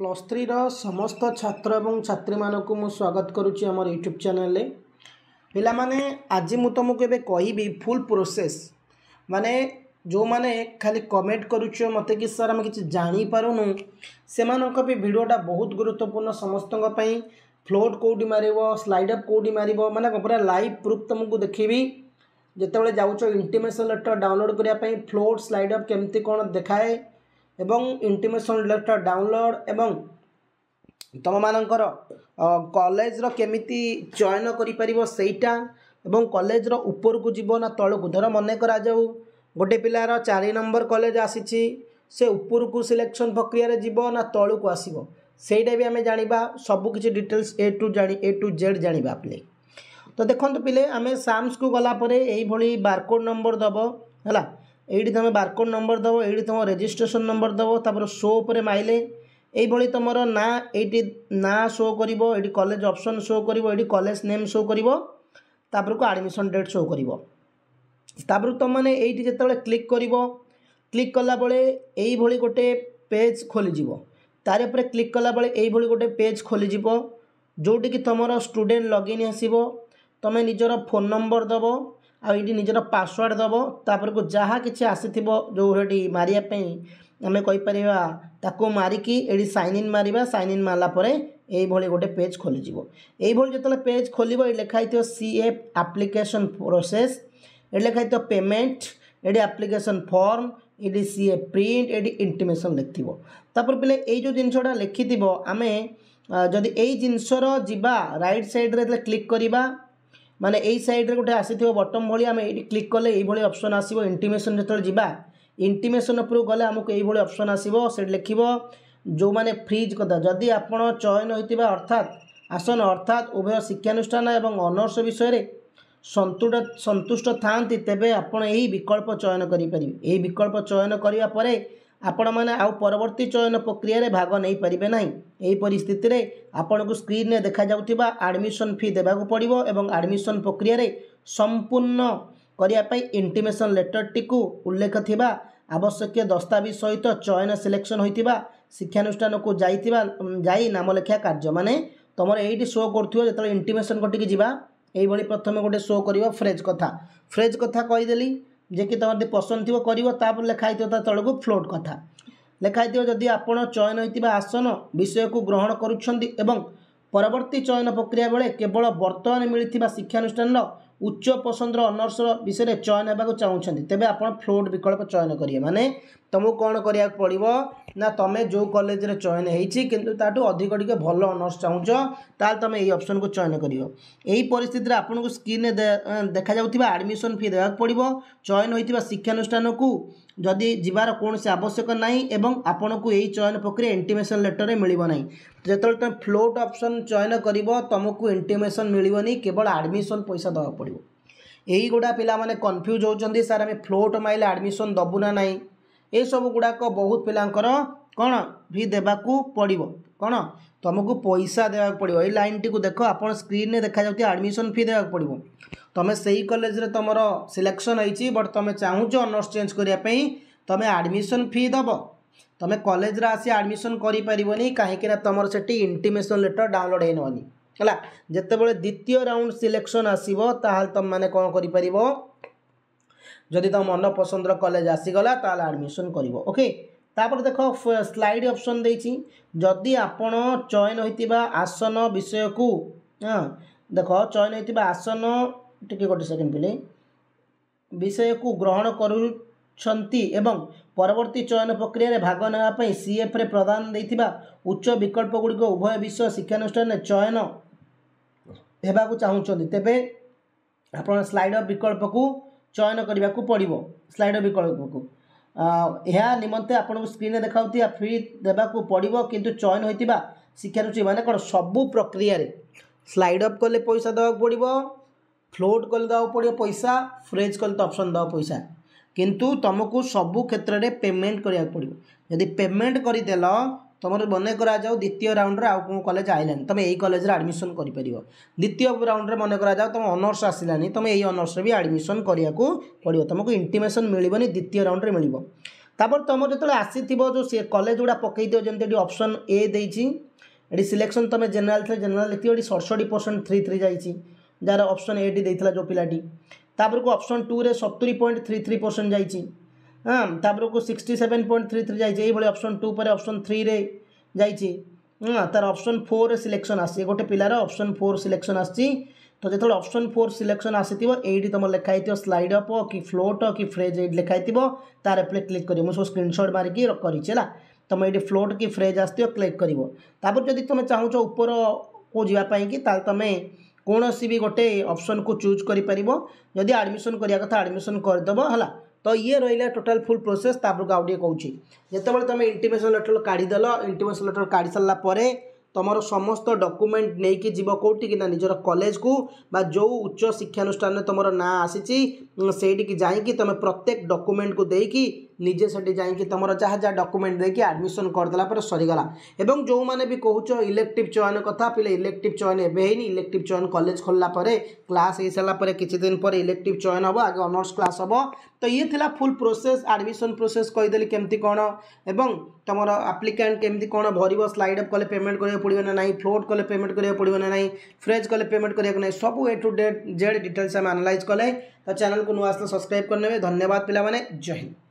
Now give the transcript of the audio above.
plus ଥ୍ରୀର ସମସ୍ତ ଛାତ୍ର ଏବଂ ଛାତ୍ରୀମାନଙ୍କୁ ମୁଁ ସ୍ୱାଗତ କରୁଛି ଆମର ୟୁଟ୍ୟୁବ୍ ଚ୍ୟାନେଲ୍ରେ ପିଲାମାନେ ଆଜି ମୁଁ ତୁମକୁ ଏବେ କହିବି ଫୁଲ୍ ପ୍ରୋସେସ୍ ମାନେ ଯେଉଁମାନେ ଖାଲି କମେଣ୍ଟ କରୁଛ ମୋତେ କି ସାର୍ ଆମେ କିଛି ଜାଣିପାରୁନୁ ସେମାନଙ୍କ ବି ଭିଡ଼ିଓଟା ବହୁତ ଗୁରୁତ୍ୱପୂର୍ଣ୍ଣ ସମସ୍ତଙ୍କ ପାଇଁ ଫ୍ଲୋଟ୍ କେଉଁଠି ମାରିବ ସ୍ଲାଇଡ୍ ଅପ୍ କେଉଁଠି ମାରିବ ମାନେ ପୁରା ଲାଇଭ୍ ପ୍ରୁଫ୍ ତୁମକୁ ଦେଖେଇବି ଯେତେବେଳେ ଯାଉଛ ଇଣ୍ଟିମେସନ୍ ଲେଟର୍ ଡାଉନଲୋଡ଼୍ କରିବା ପାଇଁ ଫ୍ଲୋଟ୍ ସ୍ଲାଇଡ୍ ଅପ୍ କେମିତି କ'ଣ ଦେଖାଏ ଏବଂ ଇଣ୍ଟିମେସନ୍ ଲେଟର୍ ଡାଉନଲୋଡ଼୍ ଏବଂ ତୁମମାନଙ୍କର କଲେଜର କେମିତି ଚୟନ କରିପାରିବ ସେଇଟା ଏବଂ କଲେଜର ଉପରକୁ ଯିବ ନା ତଳକୁ ଧର ମନେ କରାଯାଉ ଗୋଟେ ପିଲାର ଚାରି ନମ୍ବର କଲେଜ ଆସିଛି ସେ ଉପରକୁ ସିଲେକ୍ସନ୍ ପ୍ରକ୍ରିୟାରେ ଯିବ ନା ତଳକୁ ଆସିବ ସେଇଟା ବି ଆମେ ଜାଣିବା ସବୁକିଛି ଡିଟେଲ୍ସ ଏ ଟୁ ଜାଣି ଏ ଟୁ ଜେଡ୍ ଜାଣିବା ପିଲେ ତ ଦେଖନ୍ତୁ ପିଲେ ଆମେ ସାମ୍ସକୁ ଗଲା ପରେ ଏଇଭଳି ବାରକୋଡ଼୍ ନମ୍ବର ଦେବ ହେଲା ଏଇଠି ତୁମେ ବାରକୋଡ଼୍ ନମ୍ବର ଦେବ ଏଇଠି ତୁମ ରେଜିଷ୍ଟ୍ରେସନ୍ ନମ୍ବର ଦେବ ତା'ପରେ ସୋ ଉପରେ ମାଇଲେ ଏଇଭଳି ତୁମର ନାଁ ଏଇଠି ନାଁ ସୋ କରିବ ଏଇଠି କଲେଜ ଅପସନ୍ ସୋ କରିବ ଏଇଠି କଲେଜ ନେମ୍ ସୋ କରିବ ତାପରକୁ ଆଡ଼ମିସନ୍ ଡେଟ୍ ସୋ କରିବ ତାପରେ ତୁମମାନେ ଏଇଠି ଯେତେବେଳେ କ୍ଲିକ୍ କରିବ କ୍ଲିକ୍ କଲାବେଳେ ଏଇଭଳି ଗୋଟେ ପେଜ୍ ଖୋଲିଯିବ ତାରି ଉପରେ କ୍ଲିକ୍ କଲାବେଳେ ଏଇଭଳି ଗୋଟେ ପେଜ୍ ଖୋଲିଯିବ ଯେଉଁଠିକି ତୁମର ଷ୍ଟୁଡ଼େଣ୍ଟ ଲଗ୍ଇନ୍ ଆସିବ ତୁମେ ନିଜର ଫୋନ୍ ନମ୍ବର ଦେବ ଆଉ ଏଇଠି ନିଜର ପାସୱାର୍ଡ଼ ଦେବ ତା'ପରକୁ ଯାହା କିଛି ଆସିଥିବ ଯେଉଁ ସେଠି ମାରିବା ପାଇଁ ଆମେ କହିପାରିବା ତାକୁ ମାରିକି ଏଇଠି ସାଇନ୍ ଇନ୍ ମାରିବା ସାଇନ୍ ଇନ୍ ମାରିଲା ପରେ ଏଇଭଳି ଗୋଟେ ପେଜ୍ ଖୋଲିଯିବ ଏଇଭଳି ଯେତେବେଳେ ପେଜ୍ ଖୋଲିବ ଏଠି ଲେଖା ହେଇଥିବ ସି ଏଫ୍ ଆପ୍ଲିକେସନ୍ ପ୍ରୋସେସ୍ ଏଠି ଲେଖା ହେଇଥିବ ପେମେଣ୍ଟ ଏଠି ଆପ୍ଲିକେସନ୍ ଫର୍ମ ଏଠି ସିଏ ପ୍ରିଣ୍ଟ ଏଠି ଇଣ୍ଟିମେସନ୍ ଲେଖିଥିବ ତାପରେ ପିଲେ ଏଇ ଯେଉଁ ଜିନିଷଟା ଲେଖିଥିବ ଆମେ ଯଦି ଏଇ ଜିନିଷର ଯିବା ରାଇଟ୍ ସାଇଡ଼୍ରେ ଯେତେବେଳେ କ୍ଲିକ୍ କରିବା ମାନେ ଏଇ ସାଇଡ଼୍ରେ ଗୋଟେ ଆସିଥିବ ବଟମ୍ ଭଳି ଆମେ ଏଇଠି କ୍ଲିକ୍ କଲେ ଏଇଭଳି ଅପ୍ସନ୍ ଆସିବ ଇଣ୍ଟିମେସନ୍ ଯେତେବେଳେ ଯିବା ଇଣ୍ଟିମେସନ୍ ଉପରକୁ ଗଲେ ଆମକୁ ଏଇଭଳି ଅପ୍ସନ୍ ଆସିବ ସେଠି ଲେଖିବ ଯେଉଁମାନେ ଫ୍ରିଜ୍ କଥା ଯଦି ଆପଣ ଚୟନ ହୋଇଥିବା ଅର୍ଥାତ୍ ଆସନ ଅର୍ଥାତ୍ ଉଭୟ ଶିକ୍ଷାନୁଷ୍ଠାନ ଏବଂ ଅନର୍ସ ବିଷୟରେ ସନ୍ତୁଟ ସନ୍ତୁଷ୍ଟ ଥାଆନ୍ତି ତେବେ ଆପଣ ଏହି ବିକଳ୍ପ ଚୟନ କରିପାରିବେ ଏହି ବିକଳ୍ପ ଚୟନ କରିବା ପରେ ଆପଣମାନେ ଆଉ ପରବର୍ତ୍ତୀ ଚୟନ ପ୍ରକ୍ରିୟାରେ ଭାଗ ନେଇପାରିବେ ନାହିଁ ଏହି ପରିସ୍ଥିତିରେ ଆପଣଙ୍କୁ ସ୍କ୍ରିନ୍ରେ ଦେଖାଯାଉଥିବା ଆଡ଼ମିସନ୍ ଫି ଦେବାକୁ ପଡ଼ିବ ଏବଂ ଆଡ଼ମିସନ୍ ପ୍ରକ୍ରିୟାରେ ସମ୍ପୂର୍ଣ୍ଣ କରିବା ପାଇଁ ଇଣ୍ଟିମେସନ୍ ଲେଟର୍ଟିକୁ ଉଲ୍ଲେଖ ଥିବା ଆବଶ୍ୟକୀୟ ଦସ୍ତାବିଜ ସହିତ ଚୟନ ସିଲେକ୍ସନ୍ ହୋଇଥିବା ଶିକ୍ଷାନୁଷ୍ଠାନକୁ ଯାଇଥିବା ଯାଇ ନାମ ଲେଖିବା କାର୍ଯ୍ୟ ମାନେ ତୁମର ଏଇଠି ଶୋ କରୁଥିବ ଯେତେବେଳେ ଇଣ୍ଟିମେସନ୍ କଟିକି ଯିବା ଏଇଭଳି ପ୍ରଥମେ ଗୋଟେ ଶୋ କରିବ ଫ୍ରେଜ୍ କଥା ଫ୍ରେଜ୍ କଥା କହିଦେଲି ଯିଏକି ତୁମେ ଯଦି ପସନ୍ଦ ଥିବ କରିବ ତାପରେ ଲେଖା ହେଇଥିବ ତା ତଳକୁ ଫ୍ଲୋଟ୍ କଥା ଲେଖା ହେଇଥିବ ଯଦି ଆପଣ ଚୟନ ହେଇଥିବା ଆସନ ବିଷୟକୁ ଗ୍ରହଣ କରୁଛନ୍ତି ଏବଂ ପରବର୍ତ୍ତୀ ଚୟନ ପ୍ରକ୍ରିୟା ବେଳେ କେବଳ ବର୍ତ୍ତମାନ ମିଳିଥିବା ଶିକ୍ଷାନୁଷ୍ଠାନର ଉଚ୍ଚ ପସନ୍ଦର ଅନର୍ସର ବିଷୟରେ ଚୟନ ହେବାକୁ ଚାହୁଁଛନ୍ତି ତେବେ ଆପଣ ଫ୍ଲୋଟ୍ ବିକଳ୍ପ ଚୟନ କରିବେ ମାନେ ତୁମକୁ କ'ଣ କରିବାକୁ ପଡ଼ିବ ନା ତୁମେ ଯେଉଁ କଲେଜରେ ଚୟନ ହେଇଛି କିନ୍ତୁ ତାଠୁ ଅଧିକ ଟିକେ ଭଲ ଅନର୍ସ ଚାହୁଁଛ ତାହେଲେ ତୁମେ ଏଇ ଅପସନ୍କୁ ଚୟନ କରିବ ଏହି ପରିସ୍ଥିତିରେ ଆପଣଙ୍କୁ ସ୍କ୍ରିନ୍ରେ ଦେଖାଯାଉଥିବା ଆଡ଼ମିସନ୍ ଫି ଦେବାକୁ ପଡ଼ିବ ଚୟନ ହୋଇଥିବା ଶିକ୍ଷାନୁଷ୍ଠାନକୁ ଯଦି ଯିବାର କୌଣସି ଆବଶ୍ୟକ ନାହିଁ ଏବଂ ଆପଣଙ୍କୁ ଏହି ଚୟନ ପ୍ରକ୍ରିୟା ଇଣ୍ଟିମେସନ୍ ଲେଟର୍ରେ ମିଳିବ ନାହିଁ ଯେତେବେଳେ ତୁମେ ଫ୍ଲୋଟ୍ ଅପସନ୍ ଚୟନ କରିବ ତୁମକୁ ଇଣ୍ଟିମେସନ୍ ମିଳିବନି କେବଳ ଆଡ଼ମିସନ୍ ପଇସା ଦେବାକୁ ପଡ଼ିବ ଏଇଗୁଡ଼ା ପିଲାମାନେ କନଫ୍ୟୁଜ୍ ହେଉଛନ୍ତି ସାର୍ ଆମେ ଫ୍ଲୋଟ୍ ମାଇଲେ ଆଡ଼ମିସନ୍ ଦେବୁ ନା ନାହିଁ ଏସବୁ ଗୁଡ଼ାକ ବହୁତ ପିଲାଙ୍କର କ'ଣ ବି ଦେବାକୁ ପଡ଼ିବ କ'ଣ ତୁମକୁ ପଇସା ଦେବାକୁ ପଡ଼ିବ ଏଇ ଲାଇନ୍ଟିକୁ ଦେଖ ଆପଣ ସ୍କ୍ରିନ୍ରେ ଦେଖାଯାଉଥିବା ଆଡ଼ମିସନ୍ ଫି ଦେବାକୁ ପଡ଼ିବ ତୁମେ ସେଇ କଲେଜରେ ତୁମର ସିଲେକ୍ସନ୍ ହେଇଛି ବଟ୍ ତୁମେ ଚାହୁଁଛ ଅନର୍ସ ଚେଞ୍ଜ କରିବା ପାଇଁ ତୁମେ ଆଡ଼ମିସନ୍ ଫି ଦେବ ତୁମେ କଲେଜରେ ଆସି ଆଡ଼ମିସନ୍ କରିପାରିବନି କାହିଁକିନା ତୁମର ସେଠି ଇଣ୍ଟିମେସନ୍ ଲେଟର୍ ଡାଉନଲୋଡ଼୍ ହେଇନବନି ହେଲା ଯେତେବେଳେ ଦ୍ୱିତୀୟ ରାଉଣ୍ଡ ସିଲେକ୍ସନ୍ ଆସିବ ତାହେଲେ ତୁମେମାନେ କ'ଣ କରିପାରିବ ଯଦି ତୁମ ମନ ପସନ୍ଦର କଲେଜ ଆସିଗଲା ତାହେଲେ ଆଡ଼ମିସନ୍ କରିବ ଓକେ ତାପରେ ଦେଖ ସ୍ଲାଇଡ଼ ଅପସନ୍ ଦେଇଛି ଯଦି ଆପଣ ଚୟନ ହୋଇଥିବା ଆସନ ବିଷୟକୁ ହଁ ଦେଖ ଚୟନ ହୋଇଥିବା ଆସନ ଟିକେ ଗୋଟେ ସେକେଣ୍ଡ ପିଲେ ବିଷୟକୁ ଗ୍ରହଣ କରୁଛନ୍ତି ଏବଂ ପରବର୍ତ୍ତୀ ଚୟନ ପ୍ରକ୍ରିୟାରେ ଭାଗ ନେବା ପାଇଁ ସିଏଫ୍ରେ ପ୍ରଦାନ ଦେଇଥିବା ଉଚ୍ଚ ବିକଳ୍ପଗୁଡ଼ିକ ଉଭୟ ବିଶ୍ୱ ଶିକ୍ଷାନୁଷ୍ଠାନରେ ଚୟନ ହେବାକୁ ଚାହୁଁଛନ୍ତି ତେବେ ଆପଣ ସ୍ଲାଇଡ଼ର୍ ବିକଳ୍ପକୁ ଚୟନ କରିବାକୁ ପଡ଼ିବ ସ୍ଲାଇଡ଼ର୍ ବିକଳ୍ପକୁ ଏହା ନିମନ୍ତେ ଆପଣଙ୍କୁ ସ୍କ୍ରିନ୍ରେ ଦେଖାଉଥିବା ଫ୍ରି ଦେବାକୁ ପଡ଼ିବ କିନ୍ତୁ ଚୟନ ହୋଇଥିବା ଶିକ୍ଷାରୁଚି ମାନେ କ'ଣ ସବୁ ପ୍ରକ୍ରିୟାରେ ସ୍ଲାଇଡ଼୍ ଅପ୍ କଲେ ପଇସା ଦେବାକୁ ପଡ଼ିବ ফ্লোট কলে দেওয়া পড়ে পয়সা ফ্রেজ কলে তো অপসন দেওয়া পয়সা কিন্তু তোমাকে সবু ক্ষেত্রে পেমেন্ট করা পড়ব যদি পেমেন্ট করেদেল তোমার মনে করা যাও দ্বিতীয় রাউন্ডে আউ কেউ কলেজ আইলানি তুমি এই কলেজে আডমিশন করে পার দ্বিতীয় রাউন্ডে মনে করা যাও তোমার অনর্স আসলানি তুমি এই অনর্সরে বি আডমিশন করা পড়ব তোমাকে ইন্টিমেসন মিলবনি দ্বিতীয় রাউন্ডে মিলব তাপরে তোমার যেত আসি যে কলেজ গুড়া পকাই দিও যেমন এটি অপসন এ দিয়েছি এটি সিলেকশন তুমি জেনেল জেনেল লিখি এটি সড়ষটি পরসেন্ট থ্রি থ্রি যাইছি ଯାହାର ଅପସନ୍ ଏଟି ଦେଇଥିଲା ଯେଉଁ ପିଲାଟି ତାପରକୁ ଅପସନ୍ ଟୁରେ ସତୁରି ପଏଣ୍ଟ ଥ୍ରୀ ଥ୍ରୀ ପରସେଣ୍ଟ ଯାଇଛି ହଁ ତାପରକୁ sixty seven point three three ଯାଇଛି ଏଇଭଳି ଅପସନ୍ ଟୁ ପରେ ଅପସନ୍ ଥ୍ରୀରେ ଯାଇଛି ହଁ ତା'ର ଅପସନ୍ ଫୋର୍ରେ ସିଲେକ୍ସନ୍ ଆସିଛି ଗୋଟେ ପିଲାର ଅପସନ୍ ଫୋର୍ ସିଲେକ୍ସନ୍ ଆସିଛି ତ ଯେତେବେଳେ ଅପସନ୍ ଫୋର୍ ସିଲେକ୍ସନ୍ ଆସିଥିବ ଏଇଠି ତୁମର ଲେଖା ହେଇଥିବ ସ୍ଲାଇଡ୍ ଅପ୍ କି ଫ୍ଲୋଟ୍ କି ଫ୍ରେଜ୍ ଏଇଠି ଲେଖା ହେଇଥିବ ତା'ର ଉପରେ କ୍ଲିକ୍ କରିବ ମୁଁ ସବୁ ସ୍କ୍ରିନ୍ସଟ୍ ମାରିକି କରିଛି ହେଲା ତୁମେ ଏଇଠି ଫ୍ଲୋଟ୍ କି ଫ୍ରେଜ୍ ଆସିଥିବ କ୍ଲିକ୍ କରିବ ତାପରେ ଯଦି ତୁମେ ଚାହୁଁଛ ଉପର କେଉଁ ଯିବା ପାଇଁକି ତାହେଲେ ତୁମେ କୌଣସି ବି ଗୋଟେ ଅପସନ୍କୁ ଚୁଜ୍ କରିପାରିବ ଯଦି ଆଡ଼ମିସନ୍ କରିବା କଥା ଆଡ଼ମିସନ୍ କରିଦେବ ହେଲା ତ ଇଏ ରହିଲା ଟୋଟାଲ୍ ଫୁଲ୍ ପ୍ରୋସେସ୍ ତାପରକୁ ଆଉ ଟିକେ କହୁଛି ଯେତେବେଳେ ତୁମେ ଇଣ୍ଟିମେସନ୍ ଲେଟର୍ କାଢ଼ିଦେଲ ଇଣ୍ଟିମେସନ୍ ଲେଟର୍ କାଢ଼ି ସାରିଲା ପରେ ତୁମର ସମସ୍ତ ଡକୁମେଣ୍ଟ ନେଇକି ଯିବ କେଉଁଠିକି ନା ନିଜର କଲେଜକୁ ବା ଯେଉଁ ଉଚ୍ଚ ଶିକ୍ଷାନୁଷ୍ଠାନରେ ତୁମର ନାଁ ଆସିଛି ସେଇଠିକି ଯାଇକି ତୁମେ ପ୍ରତ୍ୟେକ ଡକୁମେଣ୍ଟକୁ ଦେଇକି ନିଜେ ସେଠି ଯାଇକି ତୁମର ଯାହା ଯାହା ଡକୁମେଣ୍ଟ ଦେଇକି ଆଡ଼ମିସନ୍ କରିଦେଲା ପରେ ସରିଗଲା ଏବଂ ଯେଉଁମାନେ ବି କହୁଛ ଇଲେକ୍ଟିଭ୍ ଚୟନ କଥା ପିଲେ ଇଲେକ୍ଟିଭ୍ ଚୟନ ଏବେ ହେଇନି ଇଲେକ୍ଟିଭ୍ ଚୟନ କଲେଜ ଖୋଲିଲା ପରେ କ୍ଲାସ୍ ହେଇସାରିଲା ପରେ କିଛି ଦିନ ପରେ ଇଲେକ୍ଟିଭ୍ ଚୟନ ହେବ ଆଗେ ଅନର୍ସ କ୍ଲାସ୍ ହେବ ତ ଇଏ ଥିଲା ଫୁଲ୍ ପ୍ରୋସେସ୍ ଆଡ଼ମିସନ୍ ପ୍ରୋସେସ୍ କହିଦେଲି କେମିତି କ'ଣ ଏବଂ ତୁମର ଆପ୍ଲିକାଣ୍ଟ କେମିତି କ'ଣ ଭରିବ ସ୍ଲାଇଡ୍ ଅପ୍ କଲେ ପେମେଣ୍ଟ କରିବାକୁ ପଡ଼ିବ ନା ନାହିଁ ଫ୍ଲୋଟ୍ କଲେ ପେମେଣ୍ଟ କରିବାକୁ ପଡ଼ିବ ନା ନାହିଁ ଫ୍ରେଜ୍ କଲେ ପେମେଣ୍ଟ କରିବାକୁ ନାହିଁ ସବୁ A to date Z details ଆମେ ଆନାଲାଇଜ୍ କଲେ ତ ଚ୍ୟାନେଲ୍କୁ ନୂଆ ଆସିଲେ ସବସ୍କ୍ରାଇବ୍ କରିନେବେ ଧନ୍ୟବାଦ ପିଲାମାନେ ଜୟ ହିନ୍ଦ